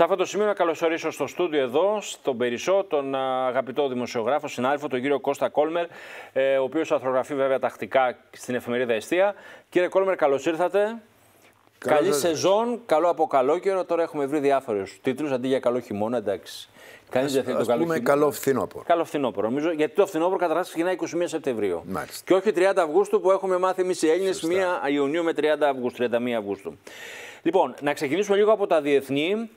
Σε αυτό το σημείο να καλωσορίσω στο στούντιο εδώ, στον Περισσό, τον αγαπητό δημοσιογράφο, συνάδελφο, τον κύριο Κώστα Κόλμερ, ε, ο οποίος αθρογραφεί βέβαια τακτικά στην εφημερίδα Εστία. Κύριε Κόλμερ, καλώς ήρθατε. Καλή σεζόν, καλό από καλό καιρό. Τώρα έχουμε βρει διάφορους τίτλους αντί για καλό χειμώνα, εντάξει. Κανείς δεν θέλει το καλό πούμε χειμώνα. καλό φθινόπωρο. Καλό φθινόπωρο, νομίζω. Γιατί το φθινόπωρο καταρχάς ξεκινάει 21 Σεπτεμβρίου. Μάλιστα. Και όχι 30 Αυγούστου που έχουμε μάθει εμείς οι Έλληνες, 1 Ιουνίου με 30 Αυγούστου, 31 Αυγούστου. Λοιπόν, να ξεκινήσουμε λίγο από τα διεθνή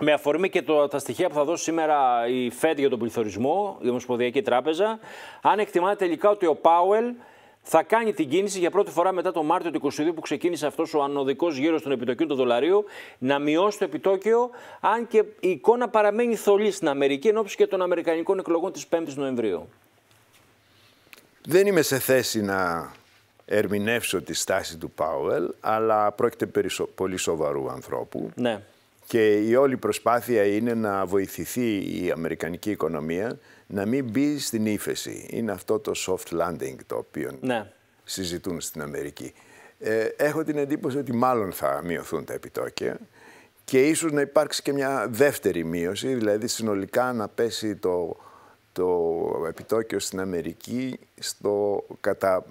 με αφορμή και το, τα στοιχεία που θα δώσει σήμερα η ΦΕΔ για τον πληθωρισμό, η Ομοσπονδιακή Τράπεζα, αν εκτιμάται τελικά ότι ο Πάουελ θα κάνει την κίνηση για πρώτη φορά μετά τον Μάρτιο του 2022 που ξεκίνησε αυτός ο ανωδικός γύρος των επιτοκίων του δολαρίου να μειώσει το επιτόκιο, αν και η εικόνα παραμένει θολή στην Αμερική εν και των Αμερικανικών εκλογών της 5η Νοεμβρίου. Δεν είμαι σε θέση να ερμηνεύσω τη στάση του Πάουελ, αλλά πρόκειται περί πολύ σοβαρού ανθρώπου. Ναι και η όλη προσπάθεια είναι να βοηθηθεί η αμερικανική οικονομία να μην μπει στην ύφεση. Είναι αυτό το soft landing το οποίο ναι. συζητούν στην Αμερική. Ε, έχω την εντύπωση ότι μάλλον θα μειωθούν τα επιτόκια και ίσως να υπάρξει και μια δεύτερη μείωση, δηλαδή συνολικά να πέσει το, επιτόκιο στην Αμερική στο κατά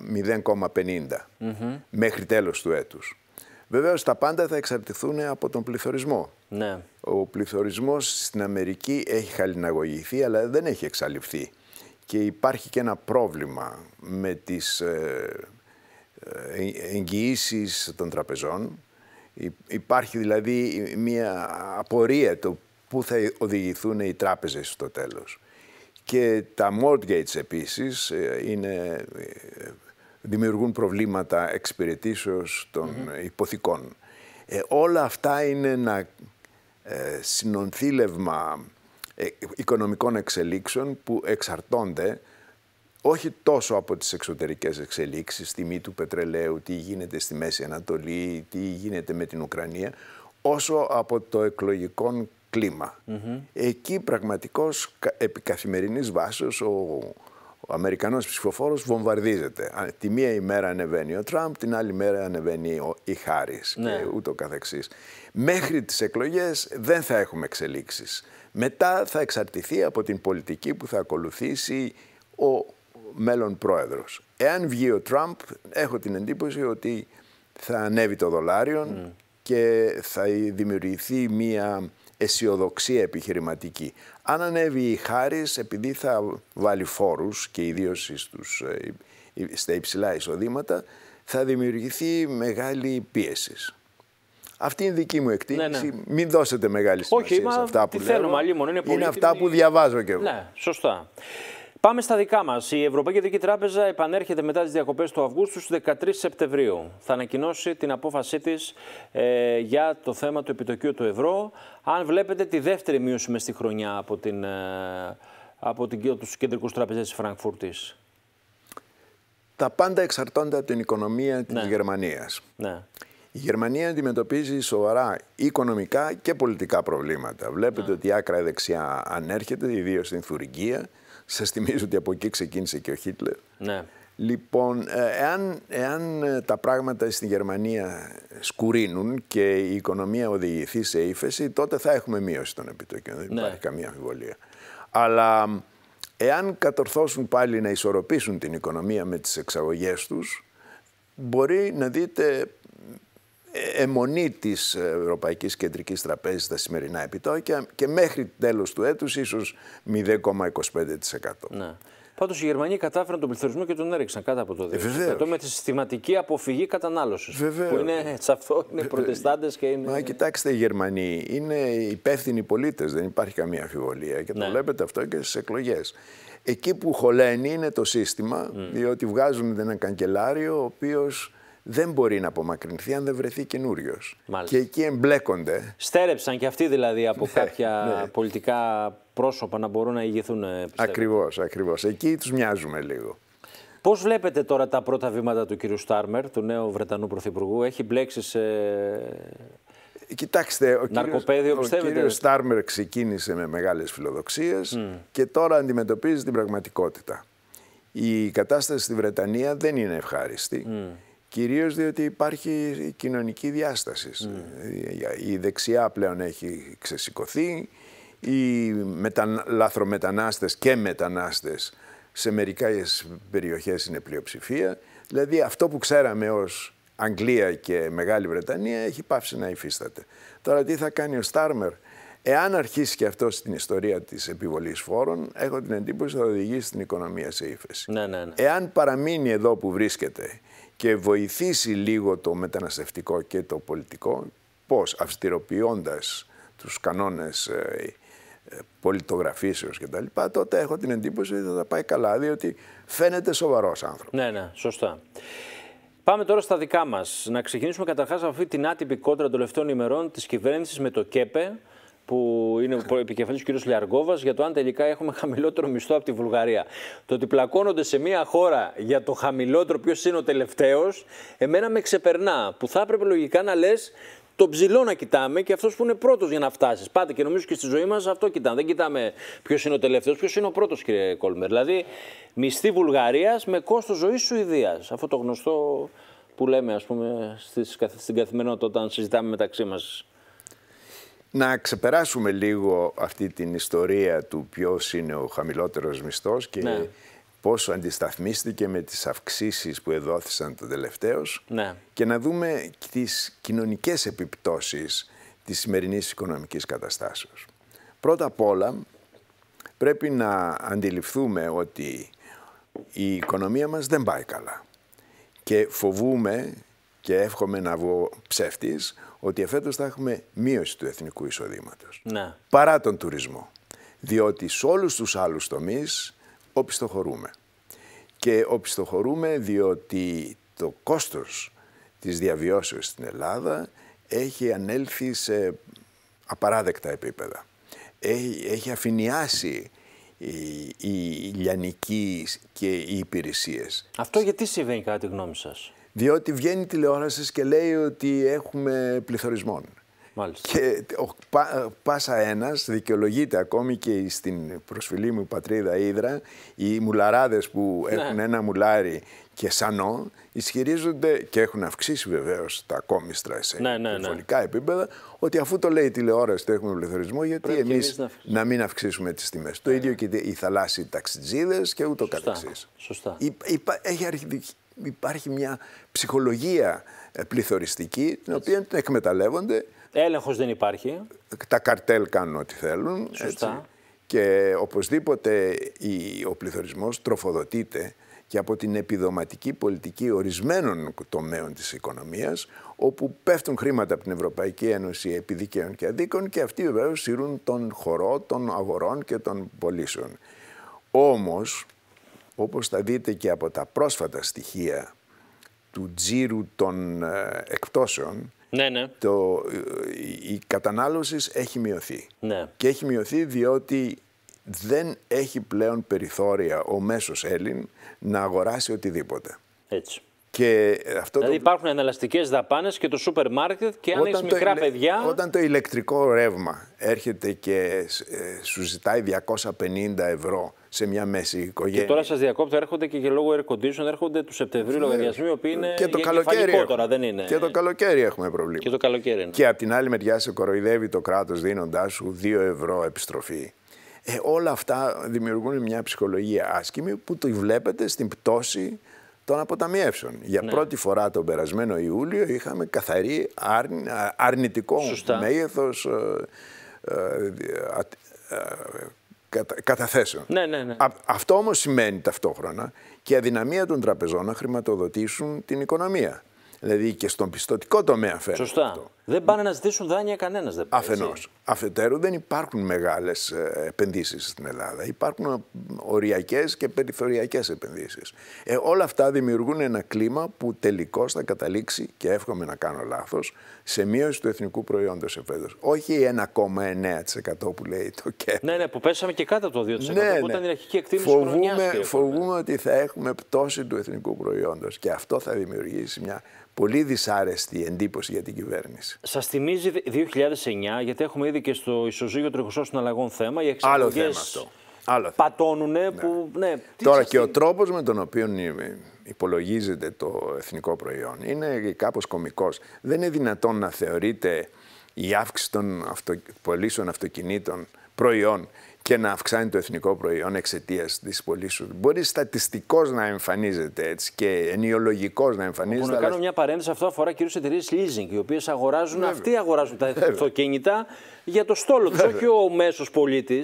0,50 μέχρι τέλος του έτους. Βεβαίως τα πάντα θα εξαρτηθούν από τον πληθωρισμό. Ναι. Ο πληθωρισμός στην Αμερική έχει χαλιναγωγηθεί, αλλά δεν έχει εξαλειφθεί. Και υπάρχει και ένα πρόβλημα με τις ε, ε, εγγυήσεις των τραπεζών. Υπάρχει δηλαδή μια απορία το πού θα οδηγηθούν οι τράπεζες στο τέλος. Και τα mortgage επίσης ε, είναι δημιουργούν προβλήματα εξυπηρετήσεως των mm υποθηκών. Ε, όλα αυτά είναι ένα ε, συνονθήλευμα ε, οικονομικών εξελίξεων που εξαρτώνται όχι τόσο από τις εξωτερικές εξελίξεις, τιμή του πετρελαίου, τι γίνεται στη Μέση Ανατολή, τι γίνεται με την Ουκρανία, όσο από το εκλογικό κλίμα. Εκεί πραγματικώς επί καθημερινής ο ο Αμερικανός ψηφοφόρος βομβαρδίζεται. Τη μία ημέρα ανεβαίνει ο Τραμπ, την άλλη μέρα ανεβαίνει ο Χάρη ναι. και ούτω καθεξής. Μέχρι τις εκλογές δεν θα έχουμε εξελίξεις. Μετά θα εξαρτηθεί από την πολιτική που θα ακολουθήσει ο μέλλον πρόεδρος. Εάν βγει ο Τραμπ, έχω την εντύπωση ότι θα ανέβει το δολάριο mm. και θα δημιουργηθεί μία αισιοδοξία επιχειρηματική. Αν ανέβει η Χάρης επειδή θα βάλει φόρους και ιδίως στους, ε, στα υψηλά εισοδήματα θα δημιουργηθεί μεγάλη πίεση. Αυτή είναι η δική μου εκτίμηση. Ναι, ναι. Μην δώσετε μεγάλη σημασία σε αυτά που λέω. Όχι, Είναι, αυτά που διαβάζω και εγώ. Ναι, σωστά. Πάμε στα δικά μας. Η Ευρωπαϊκή Κεντρική Τράπεζα επανέρχεται μετά τις διακοπές του Αυγούστου στις 13 Σεπτεμβρίου. Θα ανακοινώσει την απόφασή της ε, για το θέμα του επιτοκίου του ευρώ. Αν βλέπετε τη δεύτερη μείωση μες στη χρονιά από, την, ε, από την, τους κεντρικούς τραπεζές της Φραγκφούρτης. Τα πάντα εξαρτώνται από την οικονομία της ναι. Γερμανίας. Ναι. Η Γερμανία αντιμετωπίζει σοβαρά οικονομικά και πολιτικά προβλήματα. Βλέπετε ναι. ότι η άκρα δεξιά ανέρχεται, ιδίως στην Θουρκία. Σας θυμίζω ότι από εκεί ξεκίνησε και ο Χίτλερ. Ναι. Λοιπόν, ε, εάν, εάν ε, τα πράγματα στην Γερμανία σκουρίνουν και η οικονομία οδηγηθεί σε ύφεση, τότε θα έχουμε μείωση των επιτοκίων. Δεν ναι. υπάρχει καμία αμφιβολία. Αλλά εάν κατορθώσουν πάλι να ισορροπήσουν την οικονομία με τις εξαγωγές τους, μπορεί να δείτε αιμονή της Ευρωπαϊκής Κεντρικής Τραπέζης στα σημερινά επιτόκια και μέχρι τέλος του έτους ίσως 0,25%. Ναι. Πάντως οι Γερμανοί κατάφεραν τον πληθωρισμό και τον έριξαν κάτω από το δεύτερο. με τη συστηματική αποφυγή κατανάλωσης. Που είναι είναι προτεστάντες και είναι. Μα κοιτάξτε, οι Γερμανοί είναι υπεύθυνοι πολίτες, δεν υπάρχει καμία αμφιβολία. Και το ναι. βλέπετε αυτό και στις εκλογές. Εκεί που χωλαίνει είναι το σύστημα, mm. διότι βγάζουν έναν καγκελάριο ο οποίος δεν μπορεί να απομακρυνθεί αν δεν βρεθεί καινούριος. Και εκεί εμπλέκονται. Στέρεψαν και αυτοί δηλαδή από ναι, κάποια ναι. πολιτικά πρόσωπα να μπορούν να ηγηθούν. Ακριβώ, ε, ακριβώ. Εκεί τους μοιάζουμε λίγο. Πώς βλέπετε τώρα τα πρώτα βήματα του κύριου Στάρμερ, του νέου Βρετανού Πρωθυπουργού, έχει μπλέξει σε. Κοιτάξτε, ο κύριος, ο Στάρμερ ξεκίνησε με μεγάλες φιλοδοξίες και τώρα αντιμετωπίζει την πραγματικότητα. Η κατάσταση στη Βρετανία δεν είναι ευχάριστη. Κυρίως διότι υπάρχει κοινωνική διάστασης. Ναι. Η δεξιά πλέον έχει ξεσηκωθεί, οι μετα... λαθρομετανάστες και μετανάστες σε μερικά περιοχές είναι πλειοψηφία. Δηλαδή αυτό που ξέραμε ως Αγγλία και Μεγάλη Βρετανία έχει πάψει να υφίσταται. Τώρα τι θα κάνει ο Στάρμερ. Εάν αρχίσει και αυτός στην ιστορία της επιβολής φόρων, έχω την εντύπωση ότι θα οδηγήσει την οικονομία σε ύφεση. Ναι, ναι, ναι. Εάν παραμείνει εδώ που βρίσκεται και βοηθήσει λίγο το μεταναστευτικό και το πολιτικό, πώς αυστηροποιώντας τους κανόνες ε, ε, πολιτογραφήσεως και τα λοιπά, τότε έχω την εντύπωση ότι θα πάει καλά, διότι φαίνεται σοβαρός άνθρωπος. Ναι, ναι, σωστά. Πάμε τώρα στα δικά μας. Να ξεκινήσουμε καταρχάς αυτή την άτυπη κόντρα των τελευταίων ημερών της κυβέρνησης με το ΚΕΠΕ, που είναι επικεφαλή ο κ. Λιαργόβας για το αν τελικά έχουμε χαμηλότερο μισθό από τη Βουλγαρία. Το ότι πλακώνονται σε μια χώρα για το χαμηλότερο, ποιος είναι ο τελευταίος, εμένα με ξεπερνά. Που θα έπρεπε λογικά να λες τον ψηλό να κοιτάμε και αυτός που είναι πρώτος για να φτάσεις. Πάτε και νομίζω και στη ζωή μας αυτό κοιτάμε. Δεν κοιτάμε ποιος είναι ο τελευταίος, ποιος είναι ο πρώτος, κύριε Κόλμερ. Δηλαδή, μισθή Βουλγαρίας με κόστος ζωής Σουηδίας. Αυτό το γνωστό που λέμε, ας πούμε, στην καθημερινότητα όταν συζητάμε μεταξύ μας να ξεπεράσουμε λίγο αυτή την ιστορία του ποιος είναι ο χαμηλότερος μισθός και ναι. πόσο αντισταθμίστηκε με τις αυξήσεις που εδόθησαν το τελευταίος ναι. και να δούμε τις κοινωνικές επιπτώσεις της σημερινής οικονομικής καταστάσεως. Πρώτα απ' όλα πρέπει να αντιληφθούμε ότι η οικονομία μας δεν πάει καλά και φοβούμε και εύχομαι να βγω ψεύτης ότι εφέτος θα έχουμε μείωση του εθνικού εισοδήματος. Ναι. Παρά τον τουρισμό. Διότι σε όλους τους άλλους τομείς οπισθοχωρούμε. Και οπισθοχωρούμε διότι το κόστος της διαβιώσεως στην Ελλάδα έχει ανέλθει σε απαράδεκτα επίπεδα. Έχει, αφηνιάσει η, η λιανική και οι υπηρεσίες. Αυτό γιατί συμβαίνει κατά τη γνώμη σας. Διότι βγαίνει τηλεόρασης και λέει ότι έχουμε πληθωρισμόν. Μάλιστα. Και ο πα, Πάσα ένας δικαιολογείται ακόμη και στην προσφυλή μου πατρίδα Ήδρα. Οι μουλαράδες που ναι. έχουν ένα μουλάρι και σανό ισχυρίζονται και έχουν αυξήσει βεβαίως τα κόμιστρα σε ναι, ναι, ναι. επίπεδα. Ότι αφού το λέει η τηλεόραση ότι έχουμε πληθωρισμό, γιατί εμεί να... μην αυξήσουμε τις τιμές. Το ναι. ίδιο και οι θαλάσσιοι ταξιτζίδες και ούτω καθεξής. Σωστά. Υπά... Έχει αρχίσει υπάρχει μια ψυχολογία ε, πληθωριστική, την οποία την εκμεταλλεύονται. Έλεγχος δεν υπάρχει. Τα καρτέλ κάνουν ό,τι θέλουν. Σωστά. Έτσι. Και οπωσδήποτε ο πληθωρισμός τροφοδοτείται και από την επιδοματική πολιτική ορισμένων τομέων της οικονομίας, όπου πέφτουν χρήματα από την Ευρωπαϊκή Ένωση επί δικαίων και αδίκων και αυτοί βεβαίως σύρουν τον χορό των αγορών και των πωλήσεων. Όμως, όπως θα δείτε και από τα πρόσφατα στοιχεία του τζίρου των ε, εκπτώσεων, ναι, ναι. Το, ε, η κατανάλωση έχει μειωθεί. Ναι. Και έχει μειωθεί διότι δεν έχει πλέον περιθώρια ο μέσος Έλλην να αγοράσει οτιδήποτε. Έτσι. Και αυτό δηλαδή το... υπάρχουν εναλλαστικές δαπάνες και το σούπερ μάρκετ και αν έχει μικρά παιδιά. Όταν το ηλεκτρικό ρεύμα έρχεται και ε, σου ζητάει 250 ευρώ σε μια μέση οικογένεια. Και τώρα σας διακόπτω, έρχονται και, και λόγω air condition έρχονται του Σεπτεμβρίου ναι. λογαριασμοί, οι οποίοι είναι. Και το καλοκαίρι. δεν είναι. Και το καλοκαίρι έχουμε προβλήματα. Και το ναι. Και απ' την άλλη μεριά σε κοροϊδεύει το κράτος δίνοντάς σου 2 ευρώ επιστροφή. Ε, όλα αυτά δημιουργούν μια ψυχολογία άσκημη που το βλέπετε στην πτώση των αποταμιεύσεων. Για ναι. πρώτη φορά τον περασμένο Ιούλιο είχαμε καθαρή αρνη, αρνητικό μέγεθος ε, ε, ε, ε καταθέσεων. Ναι, ναι, ναι. αυτό όμως σημαίνει ταυτόχρονα και η αδυναμία των τραπεζών να χρηματοδοτήσουν την οικονομία. Δηλαδή και στον πιστοτικό τομέα φαίνεται Σωστά. αυτό. Δεν πάνε να ζητήσουν δάνεια κανένας. Αφενός. Αφετέρου, δεν υπάρχουν μεγάλες επενδύσεις στην Ελλάδα. Υπάρχουν οριακές και περιθωριακές επενδύσεις. Ε, όλα αυτά δημιουργούν ένα κλίμα που τελικώς θα καταλήξει, και εύχομαι να κάνω λάθος, σε μείωση του εθνικού προϊόντος εφέτο. Όχι 1,9% που λέει το ΚΕΠ. Ναι, ναι, που πέσαμε και κάτω από το 2%. Ναι, που ήταν ναι. η αρχική εκτίμηση φοβούμε, φοβούμε ότι θα έχουμε πτώση του εθνικού προϊόντος. Και αυτό θα δημιουργήσει μια πολύ δυσάρεστη εντύπωση για την κυβέρνηση. Σας Σας θυμίζει 2009, γιατί έχουμε ήδη και στο ισοζύγιο των Αλλαγών θέμα. Οι Άλλο θέμα αυτό. Άλλο. Πατώνουνε ναι. που. Ναι. Τώρα και ο τρόπος με τον οποίο υπολογίζεται το εθνικό προϊόν είναι κάπως κωμικός. Δεν είναι δυνατόν να θεωρείται η αύξηση των αυτο... πωλήσεων αυτοκινήτων προϊόν και να αυξάνει το εθνικό προϊόν εξαιτίας της πολύ Μπορεί στατιστικός να εμφανίζεται έτσι και ενοιολογικός να εμφανίζεται. Λοιπόν, να κάνω μια παρένθεση. Αυτό αφορά κυρίως εταιρείες leasing, οι οποίες αγοράζουν, Βέβαια. αυτοί αγοράζουν τα αυτοκίνητα για το στόλο τους, όχι ο μέσος πολίτης.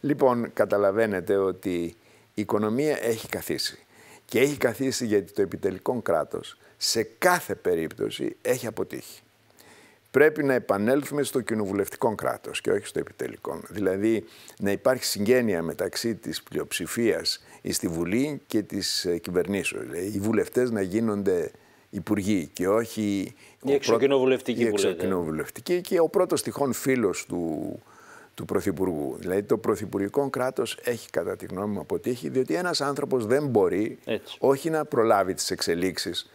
Λοιπόν, καταλαβαίνετε ότι η οικονομία έχει καθίσει. Και έχει καθίσει γιατί το επιτελικό κράτος σε κάθε περίπτωση έχει αποτύχει πρέπει να επανέλθουμε στο κοινοβουλευτικό κράτος και όχι στο επιτελικό. Δηλαδή να υπάρχει συγγένεια μεταξύ της πλειοψηφίας στη Βουλή και της ε, κυβερνήσεως. Ε, οι βουλευτές να γίνονται υπουργοί και όχι... Η εξοκοινοβουλευτική, και ο πρώτος τυχόν φίλος του, του Πρωθυπουργού. Δηλαδή το Πρωθυπουργικό κράτος έχει κατά τη γνώμη μου αποτύχει διότι ένας άνθρωπος δεν μπορεί όχι να προλάβει τις εξελίξεις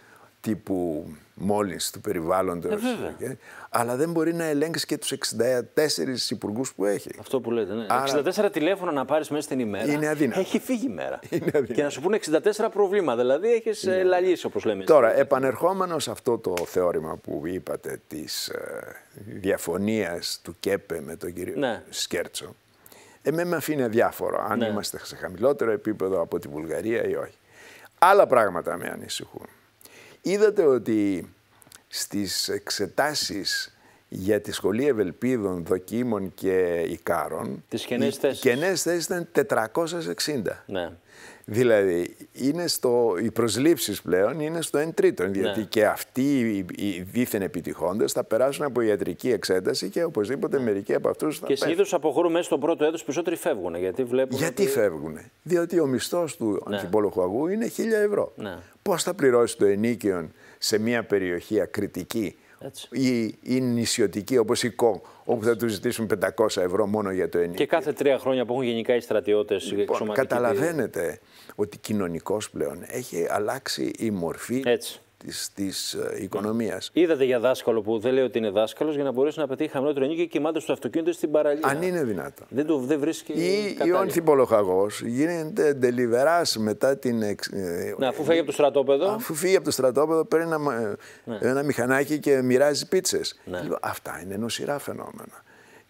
τύπου μόλυνση του περιβάλλοντος. Ε, αλλά δεν μπορεί να ελέγξεις και τους 64 υπουργούς που έχει. Αυτό που λέτε, ναι. Άρα... 64 τηλέφωνα να πάρεις μέσα στην ημέρα. Είναι αδύνατο. Έχει φύγει η μέρα. Είναι αδύνατο. Και να σου πούνε 64 προβλήματα. Δηλαδή έχεις ε, Είναι... λαλήσει όπως λέμε. Τώρα, επανερχόμενος σε αυτό το θεώρημα που είπατε της ε, διαφωνίας του ΚΕΠΕ με τον κύριο ναι. Σκέρτσο. Εμένα με αφήνει αδιάφορο αν ναι. είμαστε σε χαμηλότερο επίπεδο από τη Βουλγαρία ή όχι. Άλλα πράγματα με ανησυχούν. Είδατε ότι στις εξετάσεις για τη Σχολή Ευελπίδων, Δοκίμων και Ικάρων... Τις κενές θέσεις. Οι κενές θέσεις ήταν 460. Ναι. Δηλαδή, είναι στο, οι προσλήψεις πλέον είναι στο 1 τρίτο, ναι. γιατί και αυτοί οι, οι δίθεν επιτυχώντες θα περάσουν από ιατρική εξέταση και οπωσδήποτε ναι. μερικοί από αυτούς θα Και συνήθω αποχωρούν μέσα στο πρώτο έτος, περισσότεροι φεύγουν, γιατί Γιατί φεύγουν, διότι ο μισθός του ναι. αγού είναι 1000 ευρώ. Ναι. Πώς θα πληρώσεις το ενίκιο σε μια περιοχή ακριτική ή, ή νησιωτικοί όπως η ΚΟ, όπου θα τους ζητήσουν 500 ευρώ μόνο για το ενίκιο. Και κάθε τρία χρόνια που έχουν γενικά οι στρατιώτες λοιπόν, Καταλαβαίνετε ότι κοινωνικός πλέον έχει αλλάξει η μορφή Έτσι της, ε, οικονομίας. Είδατε για δάσκαλο που δεν λέει ότι είναι δάσκαλος για να μπορέσει να πετύχει χαμηλότερο νίκη και κοιμάται στο αυτοκίνητο στην παραλία. Αν είναι δυνατό. Δεν το δεν βρίσκει Ή, ή ο ανθιπολοχαγός γίνεται ντελιβεράς μετά την... Ε, να, αφού φύγει από το στρατόπεδο. Αφού φύγει από το στρατόπεδο παίρνει ένα, ναι. μηχανάκι και μοιράζει πίτσες. Ναι. Λοιπόν, αυτά είναι νοσηρά φαινόμενα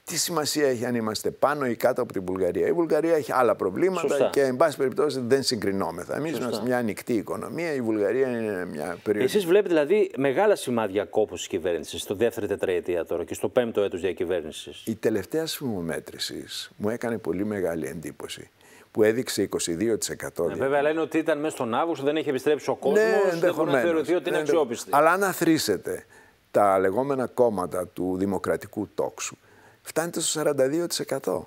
τι σημασία έχει αν είμαστε πάνω ή κάτω από την Βουλγαρία. Η Βουλγαρία έχει άλλα προβλήματα προβληματα και, εν πάση περιπτώσει, δεν συγκρινόμεθα. Εμείς είμαστε μια ανοιχτή οικονομία, η Βουλγαρία είναι μια περιοχή. Εσείς βλέπετε δηλαδή μεγάλα σημάδια κόπου της κυβέρνησης στο δεύτερο τετραετία τώρα και στο πέμπτο έτος διακυβέρνησης. Η τελευταία σφημομέτρηση μου έκανε πολύ μεγάλη εντύπωση που έδειξε 22%. Ναι, ε, βέβαια λένε ότι ήταν μέσα στον Αύγουστο, δεν έχει επιστρέψει ο κόσμος. Ναι, δεν έχουν θεωρηθεί ότι είναι αξιόπιστη. Αλλά αν τα λεγόμενα κόμματα του δημοκρατικού τόξου, φτάνετε στο 42%.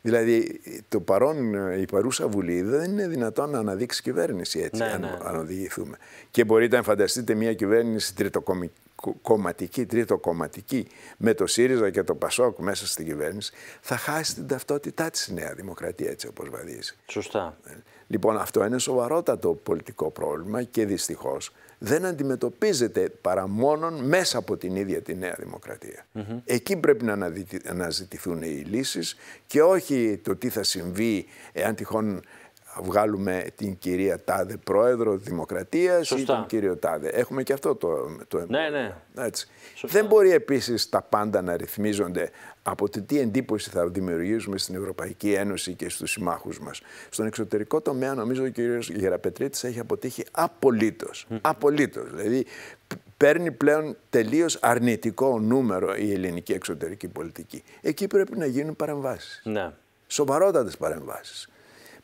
Δηλαδή, το παρόν, ε, η παρούσα Βουλή δεν είναι δυνατόν να αναδείξει κυβέρνηση έτσι, ναι, αν, ναι, ναι. οδηγηθούμε. Και μπορείτε να φανταστείτε μια κυβέρνηση τριτοκομματική, τριτοκομματική με το ΣΥΡΙΖΑ και το ΠΑΣΟΚ μέσα στην κυβέρνηση, θα χάσει την ταυτότητά της Νέα Δημοκρατία έτσι όπως βαδίζει. Σωστά. Ε, λοιπόν, αυτό είναι σοβαρότατο πολιτικό πρόβλημα και δυστυχώς δεν αντιμετωπίζεται παρά μόνον μέσα από την ίδια τη Νέα Δημοκρατία. Εκεί πρέπει να αναζητηθούν οι λύσεις και όχι το τι θα συμβεί εάν τυχόν βγάλουμε την κυρία Τάδε πρόεδρο Δημοκρατίας ή τον κύριο Τάδε. Έχουμε και αυτό το, το Ναι, ναι. Έτσι. Δεν μπορεί επίσης τα πάντα να ρυθμίζονται από τη τι εντύπωση θα δημιουργήσουμε στην Ευρωπαϊκή Ένωση και στους συμμάχους μας. Στον εξωτερικό τομέα νομίζω ο κύριος Γεραπετρίτης έχει αποτύχει απολύτως. Δηλαδή παίρνει πλέον τελείως αρνητικό νούμερο η ελληνική εξωτερική πολιτική. Εκεί πρέπει να γίνουν παρεμβάσεις. Ναι. Σοβαρότατες παρεμβάσεις.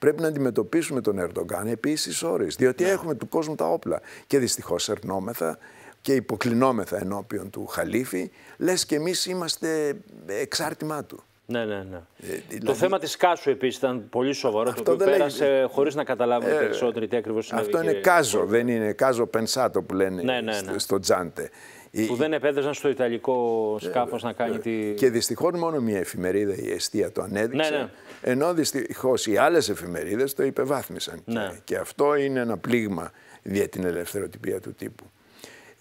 Πρέπει να αντιμετωπίσουμε τον Ερντογκάν επίσης όρει. διότι ναι. έχουμε του κόσμου τα όπλα. Και δυστυχώς ερνόμεθα και υποκλεινόμεθα ενώπιον του Χαλίφη, λες και εμείς είμαστε εξάρτημά του. Ναι, ναι, ναι. Ε, δηλαδή- το θέμα της Κάσου επίσης ήταν πολύ σοβαρό. Αυτό το οποίο πέρασε λέει... χωρίς να καταλάβουν ε, περισσότεροι τι ακριβώς συνέβη. Αυτό είναι κάζο, δεν είναι κάζο πενσάτο που λένε ναι, ναι, ναι. στο Τζάντε. Ε, Που ε, δεν επέδρασαν στο Ιταλικό σκάφος ε, να κάνει τη. Και δυστυχώς μόνο μία εφημερίδα, η Εστία, το ανέδειξε. Ναι, ναι. Ενώ δυστυχώς οι άλλες εφημερίδες το υπεβάθμισαν. Ναι. Και, αυτό είναι ένα πλήγμα για την ελευθεροτυπία του τύπου.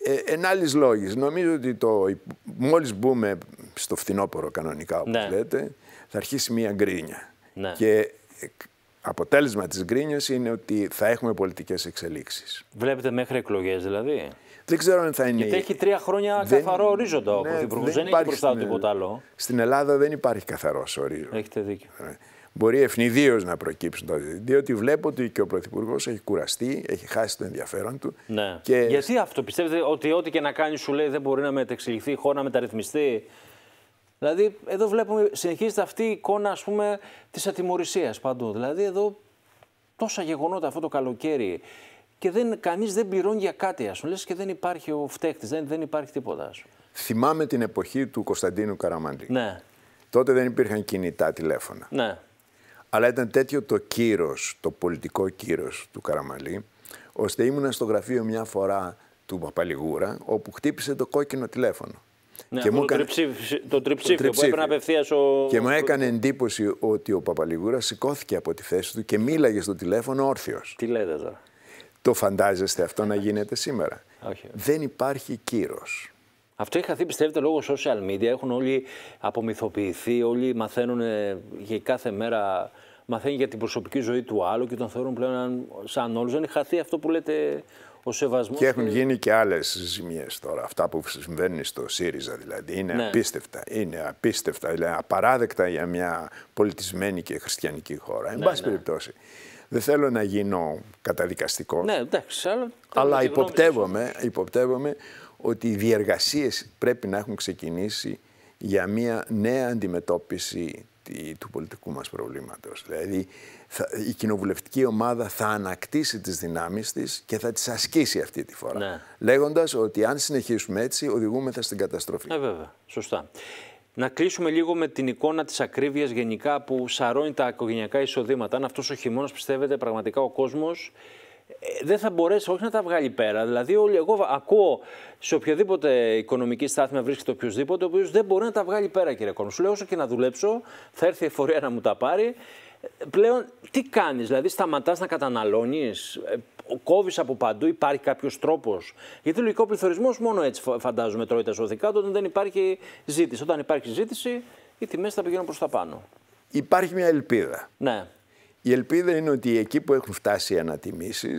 Ε, εν άλλης λόγης, νομίζω ότι το, μόλις μπούμε στο φθινόπωρο κανονικά όπως ναι. λέτε, θα αρχίσει μια γκρίνια. Ναι. Και αποτέλεσμα της γκρίνιας είναι ότι θα έχουμε πολιτικές εξελίξεις. Βλέπετε μέχρι εκλογές δηλαδή. Δεν ξέρω αν θα είναι. Γιατί έχει τρία χρόνια καθαρό ορίζοντα ο ναι, Πρωθυπουργός. Δεν, έχει μπροστά του στην... τίποτα άλλο. Στην Ελλάδα δεν υπάρχει καθαρός ορίζοντας. Έχετε δίκιο. Ναι. Μπορεί ευνηδίως να προκύψουν τότε. Διότι βλέπω ότι και ο Πρωθυπουργός έχει κουραστεί, έχει χάσει το ενδιαφέρον του. Ναι. Γιατί αυτό πιστεύετε ότι ό,τι και να κάνει σου λέει δεν μπορεί να μετεξελιχθεί η χώρα, να μεταρρυθμιστεί. Δηλαδή, εδώ βλέπουμε, συνεχίζεται αυτή η εικόνα ας πούμε, της ατιμορρησίας παντού. Δηλαδή, εδώ τόσα γεγονότα αυτό το καλοκαίρι και δεν, κανείς δεν πληρώνει για κάτι, ας πούμε. Λες και δεν υπάρχει ο φταίχτης, δεν, δεν υπάρχει τίποτα, ας Θυμάμαι την εποχή του Κωνσταντίνου Καραμάντη. Ναι. Τότε δεν υπήρχαν κινητά τηλέφωνα. Ναι. Αλλά ήταν τέτοιο το κύρος, το πολιτικό κύρος του Καραμαλή, ώστε ήμουν στο γραφείο μια φορά του Παπαλιγούρα, όπου χτύπησε το κόκκινο τηλέφωνο. Ναι, και το, μου το που έπαιρνε απευθείας ο. Και μου έκανε εντύπωση ότι ο Παπαλιγούρας σηκώθηκε από τη θέση του και μίλαγε στο τηλέφωνο όρθιος. Τι λέτε τώρα. Το φαντάζεστε αυτό να γίνεται σήμερα. Όχι. Δεν υπάρχει κύρος. Αυτό έχει χαθεί, πιστεύετε, λόγω social media. Έχουν όλοι απομυθοποιηθεί, όλοι μαθαίνουν ε, για κάθε μέρα μαθαίνει για την προσωπική ζωή του άλλου και τον θεωρούν πλέον σαν όλους. Δεν έχει χαθεί αυτό που λέτε ο σεβασμός. Και έχουν γίνει και άλλες ζημιές τώρα. Αυτά που συμβαίνουν στο ΣΥΡΙΖΑ δηλαδή είναι ναι. απίστευτα. Είναι απίστευτα, είναι απαράδεκτα για μια πολιτισμένη και χριστιανική χώρα. Εν ναι, πάση ναι. περιπτώσει. Δεν θέλω να γίνω καταδικαστικό. Ναι, αλλά... Αλλά υποπτεύομαι, υποπτεύομαι ότι οι διεργασίες πρέπει να έχουν ξεκινήσει για μια νέα αντιμετώπιση του πολιτικού μας προβλήματος. Δηλαδή η κοινοβουλευτική ομάδα θα ανακτήσει τις δυνάμεις της και θα τις ασκήσει αυτή τη φορά. Ναι. Λέγοντας ότι αν συνεχίσουμε έτσι οδηγούμεθα στην καταστροφή. Ε, βέβαια. Σωστά. Να κλείσουμε λίγο με την εικόνα της ακρίβειας γενικά που σαρώνει τα οικογενειακά εισοδήματα. Αν αυτός ο χειμώνας πιστεύετε πραγματικά ο κόσμος ε, δεν θα μπορέσει όχι να τα βγάλει πέρα. Δηλαδή, όλοι, εγώ ακούω σε οποιαδήποτε οικονομική στάθμη να βρίσκεται οποιοδήποτε, ο οποίος δεν μπορεί να τα βγάλει πέρα, κύριε Κόνο. Σου λέω, όσο και να δουλέψω, θα έρθει η εφορία να μου τα πάρει. Ε, πλέον, τι κάνεις, δηλαδή, σταματάς να καταναλώνεις, ε, κόβεις από παντού, υπάρχει κάποιος τρόπος. Γιατί λογικός πληθωρισμός μόνο έτσι φαντάζομαι τρώει τα σωθικά όταν δεν υπάρχει ζήτηση. Όταν υπάρχει ζήτηση, οι τιμές θα πηγαίνουν προς τα πάνω. Υπάρχει μια ελπίδα. Ναι. Η ελπίδα είναι ότι εκεί που έχουν φτάσει οι ανατιμήσεις,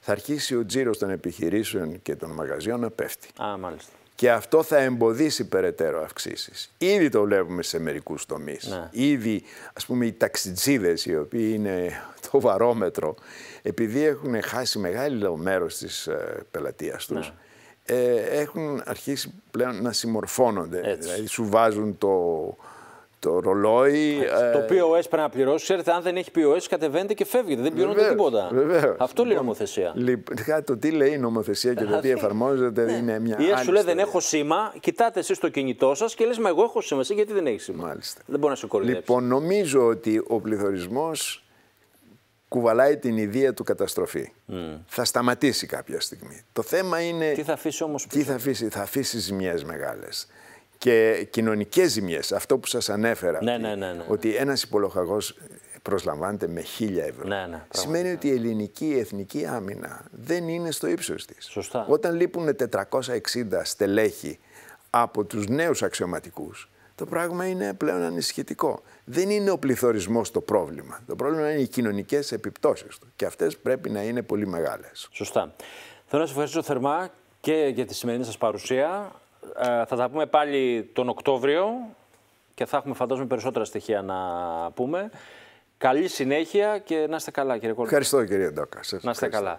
θα αρχίσει ο τζίρος των επιχειρήσεων και των μαγαζιών να πέφτει. Α, μάλιστα και αυτό θα εμποδίσει περαιτέρω αυξήσεις. Ήδη το βλέπουμε σε μερικούς τομείς. Ναι. Ήδη, ας πούμε, οι ταξιτζίδες, οι οποίοι είναι το βαρόμετρο, επειδή έχουν χάσει μεγάλο μέρος της ε, πελατείας τους, ναι. ε, έχουν αρχίσει πλέον να συμμορφώνονται. Έτσι. Δηλαδή, σου βάζουν το το ρολόι. Το ε, POS πρέπει να πληρώσει. Ξέρετε, αν δεν έχει POS, κατεβαίνετε και φεύγετε. Δεν πληρώνετε τίποτα. Αυτό λέει η νομοθεσία. το τι λέει η νομοθεσία και το τι ναι. εφαρμόζεται είναι μια. Ή σου λέει δεν έχω σήμα, κοιτάτε εσείς το κινητό σας και λες, μα εγώ έχω σήμα. Εσύ γιατί δεν έχεις σήμα. Μάλιστα. Δεν μπορεί να σε κολλήσει. Λοιπόν, νομίζω ότι ο πληθωρισμός κουβαλάει την ιδέα του καταστροφή. Θα σταματήσει κάποια στιγμή. Το θέμα είναι. Τι θα αφήσει όμως. Τι θα αφήσει, θα αφήσει ζημιές μεγάλες και κοινωνικές ζημιές. Αυτό που σας ανέφερα, ναι, ναι, ναι, ναι. ότι ένας υπολοχαγός προσλαμβάνεται με χίλια ευρώ. Σημαίνει ότι η ελληνική εθνική άμυνα δεν είναι στο ύψος της. Σωστά. Όταν λείπουν 460 στελέχη από τους νέους αξιωματικούς, το πράγμα είναι πλέον ανησυχητικό. Δεν είναι ο πληθωρισμός το πρόβλημα. Το πρόβλημα είναι οι κοινωνικές επιπτώσεις του. Και αυτές πρέπει να είναι πολύ μεγάλες. Σωστά. Θέλω να σας ευχαριστήσω θερμά και για τη σημερινή σας παρουσία. Ε, θα τα πούμε πάλι τον Οκτώβριο και θα έχουμε φαντάζομαι περισσότερα στοιχεία να πούμε. Καλή συνέχεια και να είστε καλά κύριε Κόλπο. Ευχαριστώ κύριε Ντόκα. Να είστε καλά.